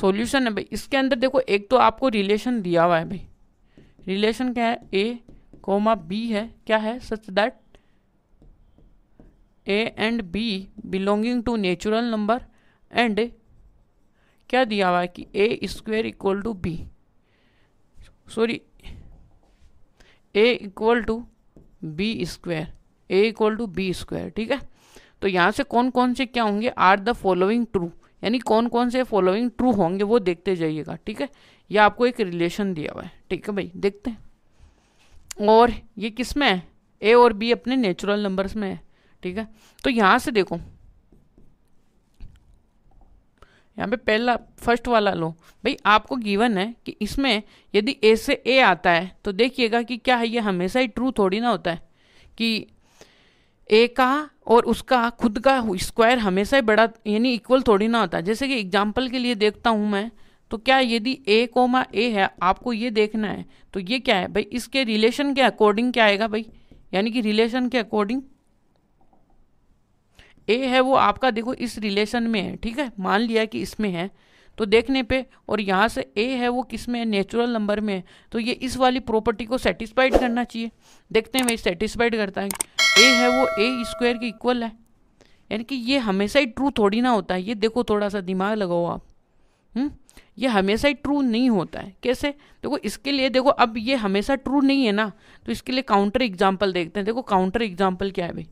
Solution है भाई इसके अंदर देखो एक तो आपको रिलेशन दिया हुआ है भाई रिलेशन क्या है ए कोमा बी है क्या है such that A and B belonging to natural number and क्या दिया हुआ है कि A square equal to B sorry A equal to B square A equal to B square ठीक है तो यहाँ से कौन कौन से क्या होंगे आर द फॉलोइंग ट्रू यानी कौन कौन से फॉलोइंग ट्रू होंगे वो देखते जाइएगा ठीक है ये आपको एक रिलेशन दिया हुआ है ठीक है भाई देखते हैं और ये किस में है ए और बी अपने नेचुरल नंबर्स में है ठीक है तो यहाँ से देखो यहाँ पे पहला फर्स्ट वाला लो भाई आपको गिवन है कि इसमें यदि ए से ए आता है तो देखिएगा कि क्या है ये हमेशा ही ट्रू थोड़ी ना होता है कि ए का और उसका खुद का स्क्वायर हमेशा ही बड़ा यानी इक्वल थोड़ी ना होता जैसे कि एग्जाम्पल के लिए देखता हूँ मैं तो क्या यदि ए कोमा ए है आपको ये देखना है तो ये क्या है भाई इसके रिलेशन के अकॉर्डिंग क्या आएगा भाई यानी कि रिलेशन के अकॉर्डिंग ए है वो आपका देखो इस रिलेशन में है ठीक है मान लिया कि इसमें है तो देखने पे और यहाँ से ए है वो किस में है नेचुरल नंबर में है तो ये इस वाली प्रॉपर्टी को सेटिस्फाइड करना चाहिए देखते हैं भाई सेटिस्फाइड करता है ए है वो ए स्क्वायर के इक्वल है यानी कि ये हमेशा ही ट्रू थोड़ी ना होता है ये देखो थोड़ा सा दिमाग लगाओ आप हुँ? हम्म? ये हमेशा ही ट्रू नहीं होता है कैसे देखो इसके लिए देखो अब ये हमेशा ट्रू नहीं है ना तो इसके लिए काउंटर एग्जाम्पल देखते हैं देखो काउंटर एग्जाम्पल क्या है भाई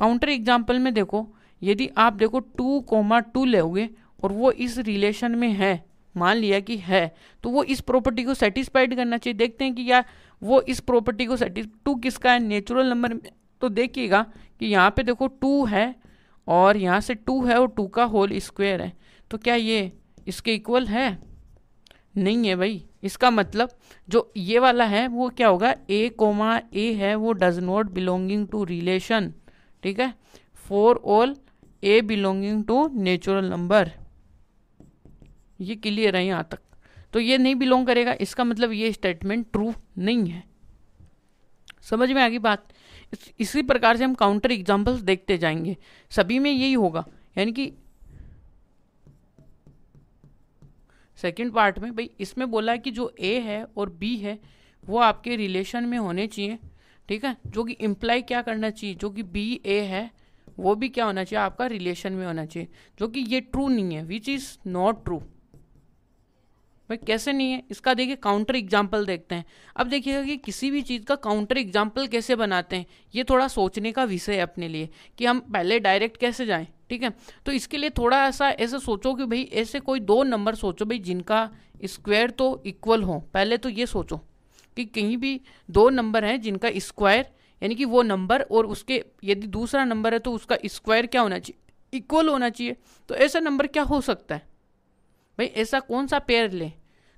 काउंटर एग्जाम्पल में देखो यदि आप देखो टू कोमा टू लोगे और वो इस रिलेशन में है मान लिया कि है तो वो इस प्रॉपर्टी को सेटिस्फाइड करना चाहिए देखते हैं कि यार वो इस प्रॉपर्टी को सेटिस टू किसका है नेचुरल नंबर तो देखिएगा कि यहाँ पे देखो टू है और यहाँ से टू है और टू का होल स्क्वायर है तो क्या ये इसके इक्वल है नहीं है भाई इसका मतलब जो ये वाला है वो क्या होगा ए कोमा ए है वो does not belonging to relation ठीक है for all A belonging to natural number ये क्लियर है यहाँ तक तो ये नहीं बिलोंग करेगा इसका मतलब ये स्टेटमेंट ट्रू नहीं है समझ में आ गई बात इस, इसी प्रकार से हम काउंटर एग्जाम्पल्स देखते जाएंगे सभी में यही होगा यानी कि सेकेंड पार्ट में भाई इसमें बोला है कि जो ए है और बी है वो आपके रिलेशन में होने चाहिए ठीक है जो कि इम्प्लाई क्या करना चाहिए जो कि बी ए है वो भी क्या होना चाहिए आपका रिलेशन में होना चाहिए जो कि ये ट्रू नहीं है विच इज़ नॉट ट्रू भाई कैसे नहीं है इसका देखिए काउंटर एग्जाम्पल देखते हैं अब देखिएगा कि किसी भी चीज़ का काउंटर एग्जाम्पल कैसे बनाते हैं ये थोड़ा सोचने का विषय है अपने लिए कि हम पहले डायरेक्ट कैसे जाएं ठीक है तो इसके लिए थोड़ा ऐसा ऐसे सोचो कि भाई ऐसे कोई दो नंबर सोचो भाई जिनका स्क्वायर तो इक्वल हो पहले तो ये सोचो कि कहीं भी दो नंबर हैं जिनका स्क्वायर यानी कि वो नंबर और उसके यदि दूसरा नंबर है तो उसका स्क्वायर क्या होना चाहिए इक्वल होना चाहिए तो ऐसा नंबर क्या हो सकता है भाई ऐसा कौन सा पेयर लें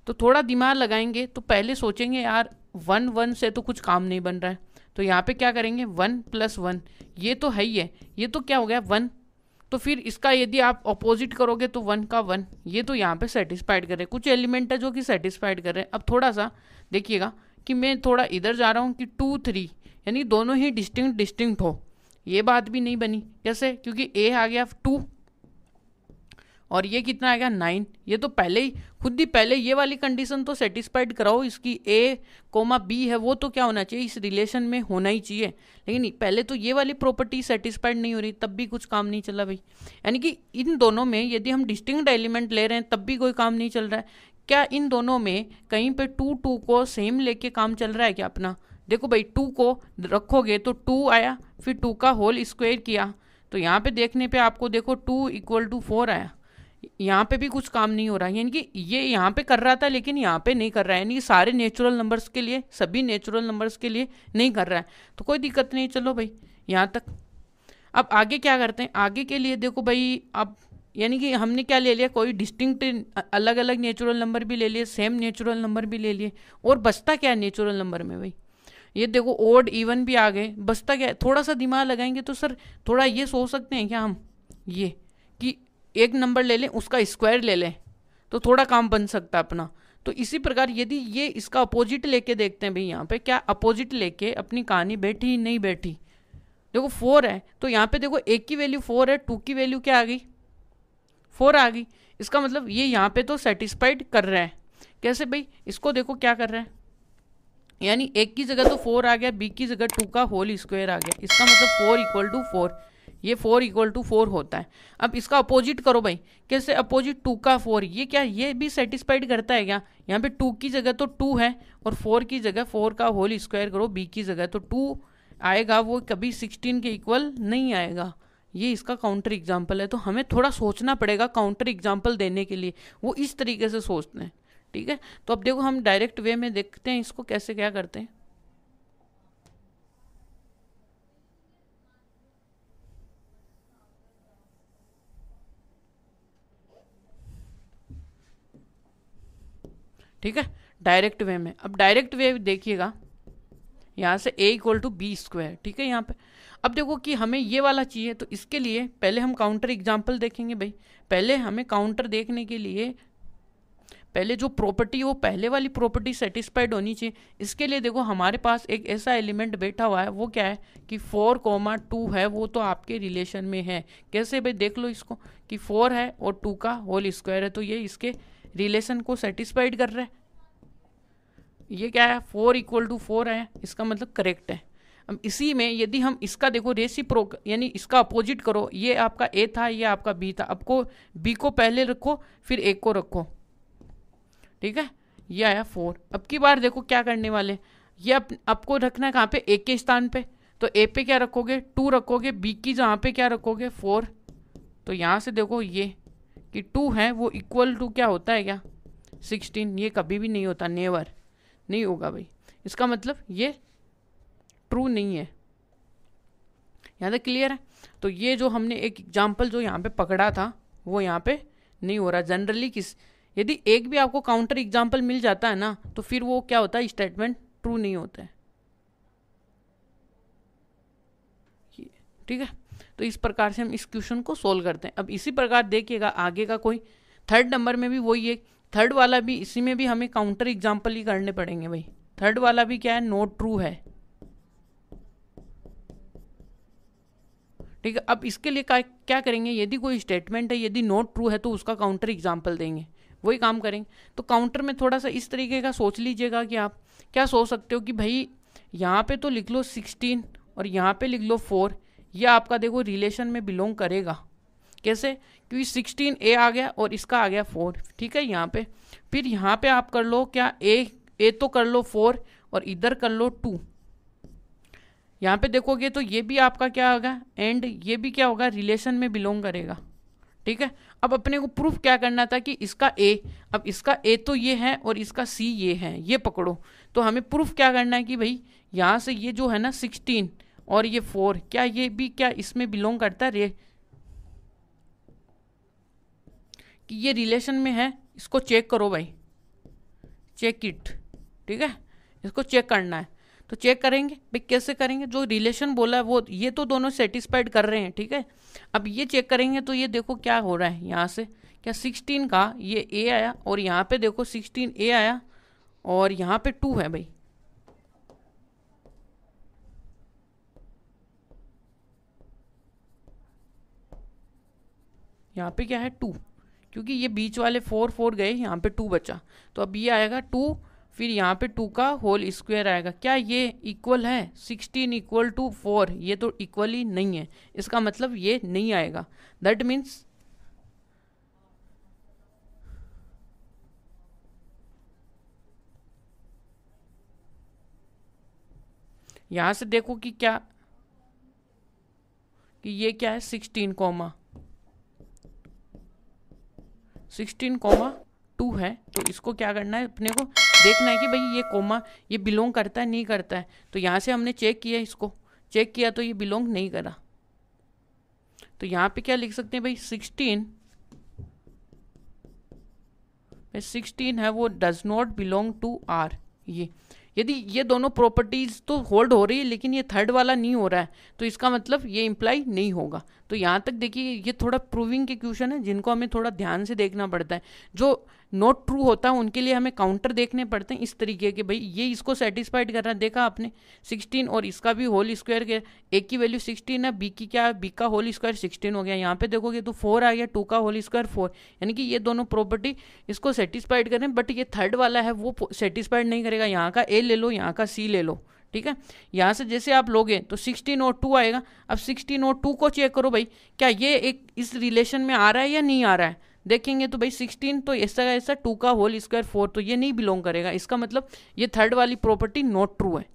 तो थोड़ा दिमाग लगाएंगे तो पहले सोचेंगे यार वन वन से तो कुछ काम नहीं बन रहा है तो यहाँ पे क्या करेंगे वन प्लस वन ये तो है ही है ये तो क्या हो गया वन तो फिर इसका यदि आप अपोजिट करोगे तो वन का वन ये तो यहाँ पे सेटिस्फाइड कर रहे हैं कुछ एलिमेंट है जो कि सेटिस्फाइड कर रहे हैं अब थोड़ा सा देखिएगा कि मैं थोड़ा इधर जा रहा हूँ कि टू थ्री यानी दोनों ही डिस्टिंक्ट डिस्टिंक्ट हो ये बात भी नहीं बनी कैसे क्योंकि ए आ गया टू और ये कितना आएगा नाइन ये तो पहले ही खुद ही पहले ये वाली कंडीशन तो सेटिस्फाइड कराओ इसकी ए कोमा बी है वो तो क्या होना चाहिए इस रिलेशन में होना ही चाहिए लेकिन पहले तो ये वाली प्रॉपर्टी सेटिस्फाइड नहीं हो रही तब भी कुछ काम नहीं चला भाई यानी कि इन दोनों में यदि हम डिस्टिंक्ट एलिमेंट ले रहे हैं तब भी कोई काम नहीं चल रहा है क्या इन दोनों में कहीं पे टू टू को सेम लेके काम चल रहा है क्या अपना देखो भाई टू को रखोगे तो टू आया फिर टू का होल स्क्वायर किया तो यहाँ पे देखने पे आपको देखो टू इक्वल टू फोर आया यहाँ पे भी कुछ काम नहीं हो रहा है यानी कि ये यहाँ पे कर रहा था लेकिन यहाँ पे नहीं कर रहा है यानी कि सारे नेचुरल नंबर्स के लिए सभी नेचुरल नंबर्स के लिए नहीं कर रहा है तो कोई दिक्कत नहीं चलो भाई यहाँ तक अब आगे क्या करते हैं आगे के लिए देखो भाई अब यानी कि हमने क्या ले लिया कोई डिस्टिंक्ट अलग अलग नेचुरल नंबर भी ले लिए सेम नेचुरल नंबर भी ले लिए और बचता क्या है नेचुरल नंबर में भाई ये देखो ओड इवन भी आ गए बचता क्या है थोड़ा सा दिमाग लगाएंगे तो सर थोड़ा ये सोच सकते हैं क्या हम ये कि एक नंबर ले लें उसका स्क्वायर ले लें तो थोड़ा काम बन सकता है अपना तो इसी प्रकार यदि ये इसका अपोजिट लेके देखते हैं भाई यहाँ पे क्या अपोजिट लेके अपनी कहानी बैठी नहीं बैठी देखो फोर है तो यहाँ पे देखो एक की वैल्यू फोर है टू की वैल्यू क्या आ गई फोर आ गई इसका मतलब ये यहाँ पे तो सेटिस्फाइड कर रहा है कैसे भाई इसको देखो क्या कर रहा है यानी एक की जगह तो फोर आ गया बी की जगह टू का होल स्क्वायर आ गया इसका मतलब फोर इक्वल टू फोर ये फोर इक्वल टू फोर होता है अब इसका अपोजिट करो भाई कैसे अपोजिट टू का फोर ये क्या ये भी सेटिस्फाइड करता है क्या यहाँ पे टू की जगह तो टू है और फोर की जगह फोर का होल स्क्वायर करो बी की जगह तो टू आएगा वो कभी सिक्सटीन के इक्वल नहीं आएगा ये इसका काउंटर एग्जाम्पल है तो हमें थोड़ा सोचना पड़ेगा काउंटर एग्जाम्पल देने के लिए वो इस तरीके से सोचते हैं ठीक है तो अब देखो हम डायरेक्ट वे में देखते हैं इसको कैसे क्या करते हैं ठीक है डायरेक्ट वे में अब डायरेक्ट वे देखिएगा यहाँ से A equal to B square ठीक है यहाँ पे अब देखो कि हमें ये वाला चाहिए तो इसके लिए पहले हम काउंटर एग्जाम्पल देखेंगे भाई पहले हमें काउंटर देखने के लिए पहले जो प्रॉपर्टी वो पहले वाली प्रॉपर्टी सेटिस्फाइड होनी चाहिए इसके लिए देखो हमारे पास एक ऐसा एलिमेंट बैठा हुआ है वो क्या है कि फोर कोमा टू है वो तो आपके रिलेशन में है कैसे भाई देख लो इसको कि फोर है और टू का होल स्क्वायर है तो ये इसके रिलेशन को सेटिस्फाइड कर रहा है ये क्या है फोर इक्वल टू फोर है इसका मतलब करेक्ट है अब इसी में यदि हम इसका देखो रेसी प्रो यानी इसका अपोजिट करो ये आपका ए था ये आपका बी था आपको बी को पहले रखो फिर ए को रखो ठीक है ये आया फोर अब की बार देखो क्या करने वाले ये आप, आपको रखना है कहाँ पे ए के स्थान पे तो ए पे क्या रखोगे टू रखोगे बी की जहाँ पे क्या रखोगे फोर तो यहाँ से देखो ये कि टू है वो इक्वल टू क्या होता है क्या सिक्सटीन ये कभी भी नहीं होता नेवर नहीं होगा भाई इसका मतलब ये ट्रू नहीं है यहाँ तक क्लियर है तो ये जो हमने एक एग्जाम्पल जो यहाँ पे पकड़ा था वो यहाँ पे नहीं हो रहा जनरली किस यदि एक भी आपको काउंटर एग्जाम्पल मिल जाता है ना तो फिर वो क्या होता है स्टेटमेंट ट्रू नहीं होता है ठीक है तो इस प्रकार से हम इस क्वेश्चन को सोल्व करते हैं अब इसी प्रकार देखिएगा आगे का कोई थर्ड नंबर में भी वही है थर्ड वाला भी इसी में भी हमें काउंटर एग्जाम्पल ही करने पड़ेंगे भाई थर्ड वाला भी क्या है नोट ट्रू है ठीक है अब इसके लिए क्या करेंगे यदि कोई स्टेटमेंट है यदि नोट ट्रू है तो उसका काउंटर एग्जाम्पल देंगे वही काम करेंगे तो काउंटर में थोड़ा सा इस तरीके का सोच लीजिएगा कि आप क्या सोच सकते हो कि भाई यहाँ पे तो लिख लो सिक्सटीन और यहाँ पे लिख लो फोर ये आपका देखो रिलेशन में बिलोंग करेगा कैसे क्योंकि सिक्सटीन ए आ गया और इसका आ गया फोर ठीक है यहाँ पे फिर यहाँ पे आप कर लो क्या ए ए तो कर लो फोर और इधर कर लो टू यहाँ पे देखोगे तो ये भी आपका क्या होगा एंड ये भी क्या होगा रिलेशन में बिलोंग करेगा ठीक है अब अपने को प्रूफ क्या करना था कि इसका ए अब इसका ए तो ये है और इसका सी ये है ये पकड़ो तो हमें प्रूफ क्या करना है कि भाई यहाँ से ये जो है ना सिक्सटीन और ये फोर क्या ये भी क्या इसमें बिलोंग करता है कि ये रिलेशन में है इसको चेक करो भाई चेक इट ठीक है इसको चेक करना है तो चेक करेंगे भाई कैसे करेंगे जो रिलेशन बोला है वो ये तो दोनों सेटिस्फाइड कर रहे हैं ठीक है अब ये चेक करेंगे तो ये देखो क्या हो रहा है यहाँ से क्या सिक्सटीन का ये ए आया और यहाँ पे देखो सिक्सटीन ए आया और यहाँ पे टू है भाई यहाँ पे क्या है टू क्योंकि ये बीच वाले फोर फोर गए यहाँ पे टू बचा तो अब ये आएगा टू फिर यहाँ पे टू का होल स्क्वायर आएगा क्या ये इक्वल है सिक्सटीन इक्वल टू फोर ये तो इक्वली नहीं है इसका मतलब ये नहीं आएगा दैट मीन्स यहाँ से देखो कि क्या कि ये क्या है sixteen comma sixteen comma two है तो इसको क्या करना है अपने को देखना है कि भाई ये कोमा ये बिलोंग करता है नहीं करता है तो यहाँ से हमने चेक किया इसको चेक किया तो ये बिलोंग नहीं करा तो यहाँ पे क्या लिख सकते हैं भाई सिक्सटीन सिक्सटीन है वो does not belong to R ये यदि ये दोनों प्रॉपर्टीज़ तो होल्ड हो रही है लेकिन ये थर्ड वाला नहीं हो रहा है तो इसका मतलब ये इम्प्लाई नहीं होगा तो यहाँ तक देखिए ये थोड़ा प्रूविंग के क्वेश्चन है जिनको हमें थोड़ा ध्यान से देखना पड़ता है जो नॉट ट्रू होता है उनके लिए हमें काउंटर देखने पड़ते हैं इस तरीके के भाई ये इसको सेटिस्फाइड कर रहा है देखा आपने सिक्सटीन और इसका भी होल स्क्वायर के ए की वैल्यू सिक्सटीन है बी की क्या है बी का होल स्क्वायर 16 हो गया यहाँ पे देखोगे तो फोर आ गया टू का होल स्क्वायर फोर यानी कि ये दोनों प्रॉपर्टी इसको सेटिस्फाइड करें बट ये थर्ड वाला है वो सेटिस्फाइड नहीं करेगा यहाँ का ए ले लो यहाँ का सी ले लो ठीक है यहाँ से जैसे आप लोगे तो सिक्सटीन और टू आएगा अब सिक्सटीन और टू को चेक करो भाई क्या ये एक इस रिलेशन में आ रहा है या नहीं आ रहा है देखेंगे तो भाई सिक्सटीन तो ऐसा ऐसा टू का होल स्क्वायर फोर तो ये नहीं बिलोंग करेगा इसका मतलब ये थर्ड वाली प्रॉपर्टी नॉट ट्रू है